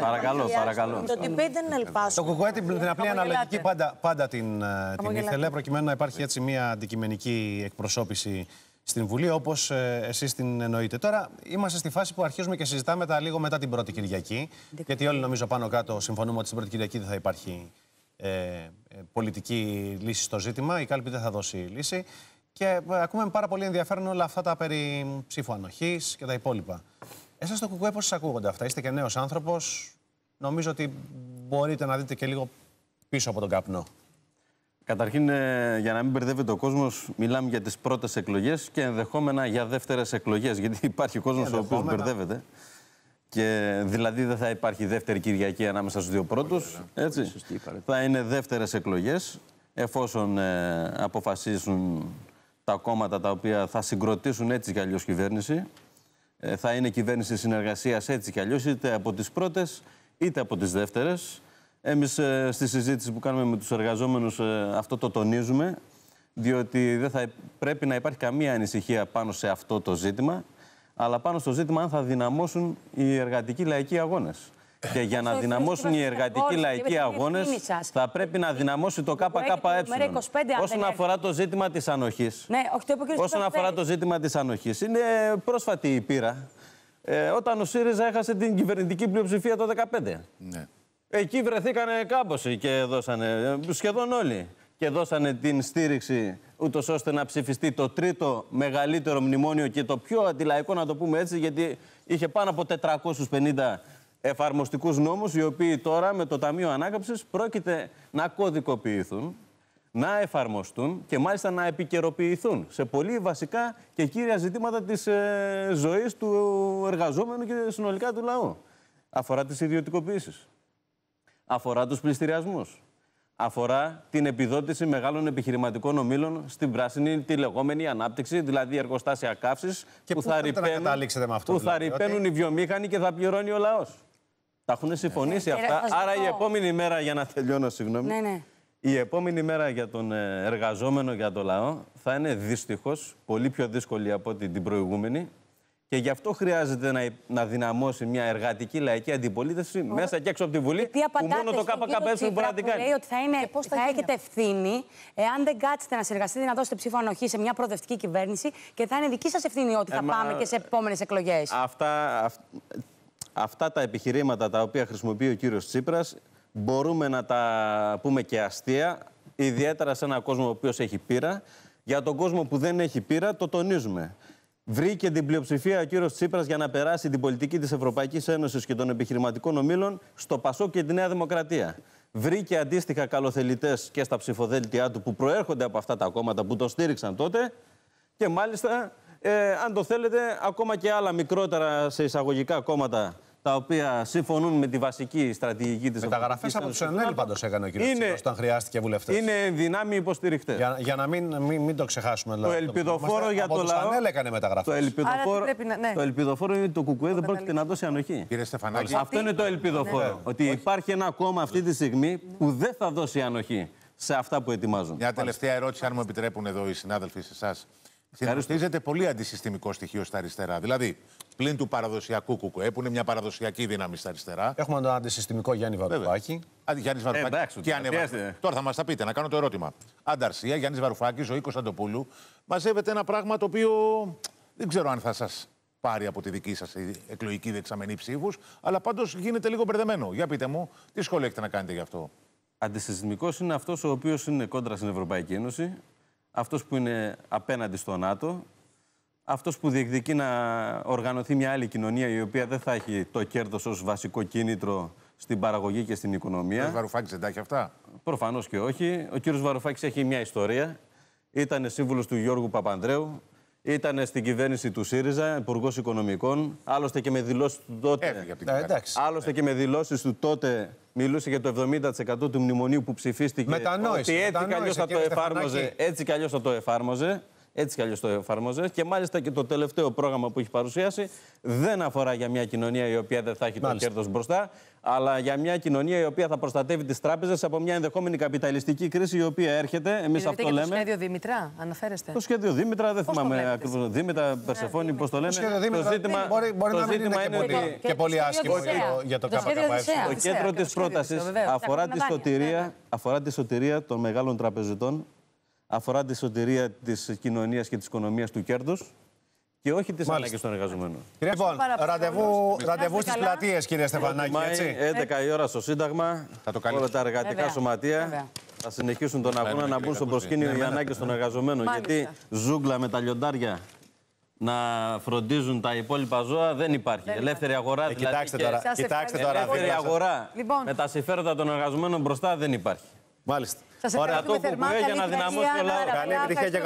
Παρακαλώ, παρακαλώ. Το ότι δεν είναι ελπάσο. Το κουκουέ την, απλή αναλογική πάντα, την, ε, την ήθελε, προκειμένου να υπάρχει έτσι μια αντικειμενική εκπροσώπηση στην Βουλή, όπως ε, εσείς την εννοείτε. Τώρα είμαστε στη φάση που αρχίζουμε και συζητάμε τα λίγο μετά την πρώτη Κυριακή. Γιατί όλοι νομίζω πάνω κάτω συμφωνούμε ότι στην πρώτη Κυριακή δεν θα υπάρχει ε, πολιτική λύση στο ζήτημα. Η κάλπη δεν θα δώσει λύση. Και ακούμε πάρα πολύ ενδιαφέρον όλα αυτά τα περί ψήφου ανοχής και τα υπόλοιπα. Εσά στο κουκουέ πώς σας ακούγονται αυτά. Είστε και νέος άνθρωπος. Νομίζω ότι μπορείτε να δείτε και λίγο πίσω από τον καπνό. Καταρχήν, ε, για να μην μπερδεύεται ο κόσμος, μιλάμε για τις πρώτες εκλογές και ενδεχόμενα για δεύτερες εκλογές. Γιατί υπάρχει κόσμος ο οποίος μπερδεύεται. Και δηλαδή δεν θα υπάρχει δεύτερη Κυριακή ανάμεσα στους δύο πρώτους. Έτσι. θα είναι δεύτερες εκλογές, εφόσον ε, αποφασίσουν τα κόμματα τα οποία θα συγκροτήσουν έτσι κι αλλιώς κυβέρνηση. Ε, θα είναι κυβέρνηση συνεργασίας έτσι κι αλλιώς, είτε από τις πρώτες είτε από τις δεύτερες. Εμείς ε, στη συζήτηση που κάνουμε με τους εργαζόμενους ε, αυτό το τονίζουμε, διότι δεν θα πρέπει να υπάρχει καμία ανησυχία πάνω σε αυτό το ζήτημα, αλλά πάνω στο ζήτημα αν θα δυναμώσουν οι εργατικοί λαϊκοί αγώνες. Και για να δυναμώσουν οι εργατικοί λαϊκοί αγώνε, θα πρέπει να δυναμώσει το ΚΚΕ. Όσον αφορά το ζήτημα τη ανοχή. Όσον αφορά το ζήτημα τη ανοχή, είναι πρόσφατη η πείρα. Ε, όταν ο ΣΥΡΙΖΑ έχασε την κυβερνητική πλειοψηφία το 2015. Ναι. Εκεί βρεθήκανε κάμποσοι και δώσανε σχεδόν όλοι. Και δώσανε την στήριξη ούτω ώστε να ψηφιστεί το τρίτο μεγαλύτερο μνημόνιο και το πιο αντιλαϊκό, να το πούμε έτσι, γιατί είχε πάνω από 450 εφαρμοστικούς νόμους, οι οποίοι τώρα με το Ταμείο Ανάκαμψης πρόκειται να κωδικοποιηθούν, να εφαρμοστούν και μάλιστα να επικαιροποιηθούν σε πολύ βασικά και κύρια ζητήματα της ε, ζωής του εργαζόμενου και συνολικά του λαού. Αφορά τις ιδιωτικοποιήσεις. Αφορά τους πληστηριασμούς. Αφορά την επιδότηση μεγάλων επιχειρηματικών ομήλων στην πράσινη, τη λεγόμενη ανάπτυξη, δηλαδή εργοστάσια καύσης που, που θα δηλαδή, ρηπαίνουν οι βιομήχανοι και θα πληρώνει ο λαός. Τα έχουν συμφωνήσει ε, ε, αυτά. Ε, Άρα η επόμενη μέρα, για να τελειώνω, συγγνώμη. Ναι, ναι. Η επόμενη μέρα για τον εργαζόμενο, για τον λαό, θα είναι δυστυχώ πολύ πιο δύσκολη από ό,τι την προηγούμενη. Και γι' αυτό χρειάζεται να, να δυναμώσει μια εργατική λαϊκή αντιπολίτευση μέσα και έξω από τη Βουλή. Που μόνο το ΚΚΕ μπορεί να την κάνει. Λέει ότι θα, είναι, θα, έχετε ευθύνη, εάν δεν κάτσετε να συνεργαστείτε να δώσετε ψήφο ανοχή σε μια προοδευτική κυβέρνηση και θα είναι δική σας ευθύνη ότι θα πάμε και σε επόμενες εκλογές. Αυτά αυτά τα επιχειρήματα τα οποία χρησιμοποιεί ο κύριος Τσίπρας μπορούμε να τα πούμε και αστεία, ιδιαίτερα σε έναν κόσμο ο οποίος έχει πείρα. Για τον κόσμο που δεν έχει πείρα το τονίζουμε. Βρήκε την πλειοψηφία ο κύριος Τσίπρας για να περάσει την πολιτική της Ευρωπαϊκής Ένωσης και των επιχειρηματικών ομήλων στο Πασό και τη Νέα Δημοκρατία. Βρήκε αντίστοιχα καλοθελητές και στα ψηφοδέλτια του που προέρχονται από αυτά τα κόμματα που το στήριξαν τότε. Και μάλιστα ε, αν το θέλετε, ακόμα και άλλα μικρότερα σε εισαγωγικά κόμματα τα οποία συμφωνούν με τη βασική στρατηγική της Μεταγραφές από τους ΕΝΕΛ πάντως έκανε ο κ. Είναι... όταν χρειάστηκε βουλευτές. Είναι δυνάμει υποστηριχτές. Για, για να μην, μην, μην το ξεχάσουμε. το ελπιδοφόρο για το λαό. ΕΝΕΛ έκανε μεταγραφές. Το ελπιδοφόρο, ναι. το ελπιδοφόρο είναι ότι το Κουκούέ δεν πρόκειται να δώσει ανοχή. Κύριε Στεφανάκη. Αυτό είναι το ναι. ελπιδοφόρο. Ναι. Ότι υπάρχει ένα κόμμα αυτή τη στιγμή που δεν θα δώσει ανοχή σε αυτά που ετοιμάζουν. Μια τελευταία ερώτηση, αν μου επιτρέπουν εδώ οι συνάδελφοι σε εσάς. Χαρακτηρίζεται πολύ αντισυστημικό στοιχείο στα αριστερά. Δηλαδή, πλην του παραδοσιακού κουκουέ, ε, που είναι μια παραδοσιακή δύναμη στα αριστερά. Έχουμε τον αντισυστημικό Γιάννη Βαρουφάκη. Γιάννης ε, Βαρουφάκη. Ε, εντάξει, και ανεβα... Τώρα θα μας τα πείτε, να κάνω το ερώτημα. Ανταρσία, Γιάννης Βαρουφάκης, Ζωή Κωνσταντοπούλου. Μαζεύεται ένα πράγμα το οποίο δεν ξέρω αν θα σας πάρει από τη δική σας εκλογική δεξαμενή ψήφους, αλλά πάντως γίνεται λίγο μπερδεμένο. Για πείτε μου, τι σχόλια έχετε να κάνετε γι' αυτό. Αντισυστημικός είναι αυτός ο οποίος είναι κόντρα στην Ευρωπαϊκή Ένωση, αυτός που είναι απέναντι στο ΝΑΤΟ, αυτός που διεκδικεί να οργανωθεί μια άλλη κοινωνία η οποία δεν θα έχει το κέρδος ως βασικό κίνητρο στην παραγωγή και στην οικονομία. Ο Βαρουφάκης δεν τα έχει αυτά. Προφανώς και όχι. Ο κύριος Βαρουφάκης έχει μια ιστορία. Ήταν σύμβουλος του Γιώργου Παπανδρέου, ήταν στην κυβέρνηση του ΣΥΡΙΖΑ, υπουργός οικονομικών. Άλλωστε και με δηλώσεις του τότε. Ε, Άλλωστε και με δηλώσεις του τότε μιλούσε για το 70% του μνημονίου που ψηφίστηκε. Μετανόησε, Ότι έτσι κι το εφάρμοζε. Έτσι κι θα το εφάρμοζε. Έτσι κι αλλιώς το εφαρμόζε. Και μάλιστα και το τελευταίο πρόγραμμα που έχει παρουσιάσει δεν αφορά για μια κοινωνία η οποία δεν θα έχει μάλιστα. το κέρδος μπροστά, αλλά για μια κοινωνία η οποία θα προστατεύει τις τράπεζες από μια ενδεχόμενη καπιταλιστική κρίση η οποία έρχεται. Εμείς αυτό λέμε. Το σχέδιο Δήμητρα, αναφέρεστε. Το σχέδιο Δήμητρα, δεν θυμάμαι ακριβώς. Δήμητρα, ναι, Περσεφώνη, πώς το λέμε. Το το ζήτημα, ναι, μπορεί, να ζήτημα είναι Και, πολύ άσχημο για το ΚΚΕ. Το κέντρο τη πρόταση αφορά τη σωτηρία των μεγάλων τραπεζιτών αφορά τη σωτηρία της κοινωνίας και της οικονομίας του κέρδους και όχι τις ανάγκες των εργαζομένων. Λοιπόν, ραντεβού, ραντεβού στι πλατείες, κύριε Στεφανάκη. Έτσι. 11 η ώρα στο Σύνταγμα. Θα το όλα τα εργατικά Βέβαια. σωματεία. Θα συνεχίσουν τον αγώνα να μπουν στο προσκήνιο ναι, οι ναι, ναι, ανάγκες των εργαζομένων. Γιατί ζούγκλα με τα λιοντάρια να φροντίζουν τα υπόλοιπα ζώα δεν υπάρχει. ελεύθερη αγορά δεν δηλαδή. Κοιτάξτε τώρα. Κοιτάξτε τώρα. Ελεύθερη αγορά λοιπόν. με τα συμφέροντα των εργαζομένων μπροστά δεν υπάρχει. Μάλιστα. Θα σε ευχαριστούμε θερμά. Καλή επιτυχία.